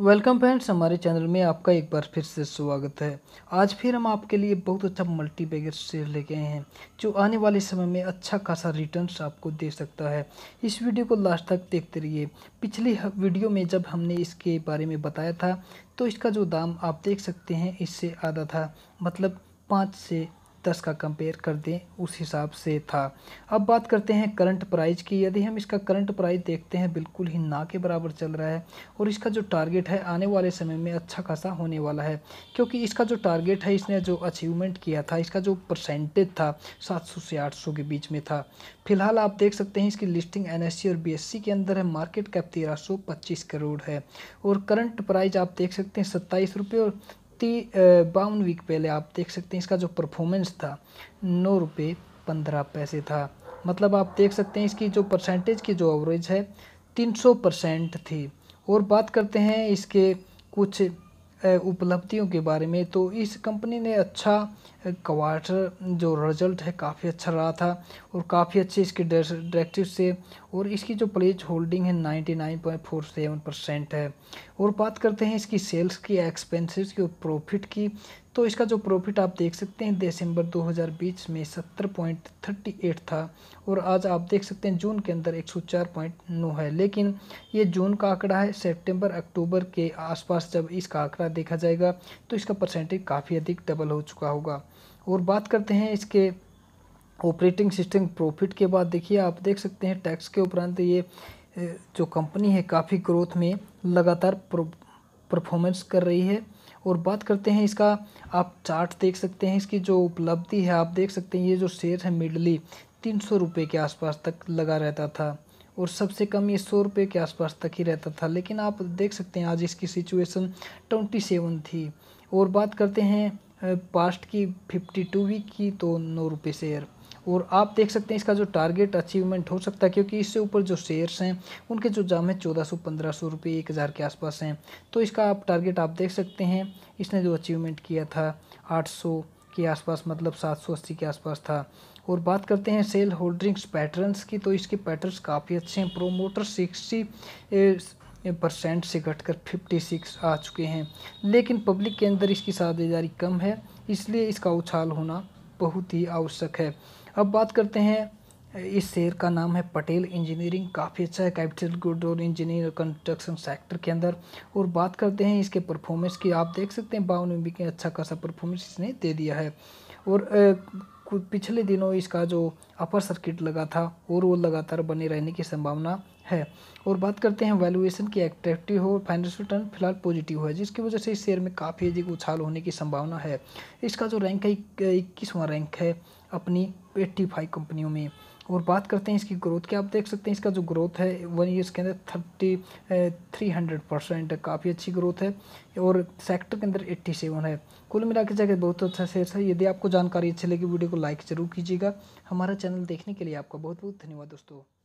welcome friends हमारे channel में आपका एक बार फिर से स्वागत है आज फिर हम आपके लिए बहुत अच्छा मल्टी बैगर शेयर लेके आए हैं जो आने वाले समय में अच्छा खासा रिटर्न्स आपको दे सकता है इस वीडियो को लास्ट तक देखते रहिए पिछली वीडियो में जब हमने इसके बारे में बताया था तो इसका जो दाम आप देख सकते हैं इससे आधा था मतलब पाँच से दस का कंपेयर कर दें उस हिसाब से था अब बात करते हैं करंट प्राइस की यदि हम इसका करंट प्राइस देखते हैं बिल्कुल ही ना के बराबर चल रहा है और इसका जो टारगेट है आने वाले समय में अच्छा खासा होने वाला है क्योंकि इसका जो टारगेट है इसने जो अचीवमेंट किया था इसका जो परसेंटेज था सात सौ से आठ सौ के बीच में था फिलहाल आप देख सकते हैं इसकी लिस्टिंग एन और बी के अंदर है मार्केट कैप तेरह करोड़ है और करंट प्राइज़ आप देख सकते हैं सत्ताईस और ती बावन वीक पहले आप देख सकते हैं इसका जो परफॉर्मेंस था नौ रुपये पंद्रह पैसे था मतलब आप देख सकते हैं इसकी जो परसेंटेज की जो एवरेज है तीन सौ परसेंट थी और बात करते हैं इसके कुछ उपलब्धियों के बारे में तो इस कंपनी ने अच्छा क्वार्टर जो रिजल्ट है काफ़ी अच्छा रहा था और काफ़ी अच्छे इसके डायरेक्टिव से और इसकी जो प्लेज होल्डिंग है 99.47 परसेंट है और बात करते हैं इसकी सेल्स की एक्सपेंसेस की और प्रॉफिट की तो इसका जो प्रॉफिट आप देख सकते हैं दिसंबर 2020 में 70.38 था और आज आप देख सकते हैं जून के अंदर 104.9 है लेकिन ये जून का आंकड़ा है सितंबर अक्टूबर के आसपास जब इसका आंकड़ा देखा जाएगा तो इसका परसेंटेज काफ़ी अधिक डबल हो चुका होगा और बात करते हैं इसके ऑपरेटिंग सिस्टम प्रॉफिट के बाद देखिए आप देख सकते हैं टैक्स के उपरान्त ये जो कंपनी है काफ़ी ग्रोथ में लगातार परफॉर्मेंस कर रही है और बात करते हैं इसका आप चार्ट देख सकते हैं इसकी जो उपलब्धि है आप देख सकते हैं ये जो शेयर है मिडली तीन सौ रुपये के आसपास तक लगा रहता था और सबसे कम ये सौ रुपये के आसपास तक ही रहता था लेकिन आप देख सकते हैं आज इसकी सिचुएशन ट्वेंटी सेवन थी और बात करते हैं पास्ट की फिफ्टी टू वीक की तो नौ रुपये शेयर और आप देख सकते हैं इसका जो टारगेट अचीवमेंट हो सकता है क्योंकि इससे ऊपर जो शेयर्स हैं उनके जो जाम है चौदह सौ पंद्रह सौ रुपये एक हज़ार के आसपास हैं तो इसका आप टारगेट आप देख सकते हैं इसने जो अचीवमेंट किया था आठ सौ के आसपास मतलब सात सौ अस्सी के आसपास था और बात करते हैं सेल होल्डिंग्स पैटर्नस की तो इसके पैटर्नस काफ़ी अच्छे हैं प्रोमोटर सिक्सटी परसेंट से घटकर फिफ्टी सिक्स आ चुके हैं लेकिन पब्लिक के अंदर इसकी साझेदारी कम है इसलिए इसका उछाल होना बहुत ही आवश्यक है अब बात करते हैं इस शेयर का नाम है पटेल इंजीनियरिंग काफ़ी अच्छा है कैपिटल गुड और इंजीनियर कंस्ट्रक्शन सेक्टर के अंदर और बात करते हैं इसके परफॉर्मेंस की आप देख सकते हैं बावन एम के अच्छा खासा परफॉर्मेंस इसने दे दिया है और कुछ पिछले दिनों इसका जो अपर सर्किट लगा था और वो लगातार बने रहने की संभावना है और बात करते हैं वैल्यूएशन की एक्टिविटी हो फाइनेंशियल रिटर्न फिलहाल पॉजिटिव है जिसकी वजह से इस शेयर में काफ़ी अधिक उछाल होने की संभावना है इसका जो रैंक है इक्कीसवां रैंक है अपनी एट्टी फाइव कंपनियों में और बात करते हैं इसकी ग्रोथ की आप देख सकते हैं इसका जो ग्रोथ है वन ईयर्स eh, के अंदर थर्टी थ्री हंड्रेड परसेंट काफ़ी अच्छी ग्रोथ है और सेक्टर के अंदर एट्टी सेवन है कुल मिला के जगह बहुत अच्छा शेयर है यदि आपको जानकारी अच्छी लगी वीडियो को लाइक ज़रूर कीजिएगा हमारा चैनल देखने के लिए आपका बहुत बहुत धन्यवाद दोस्तों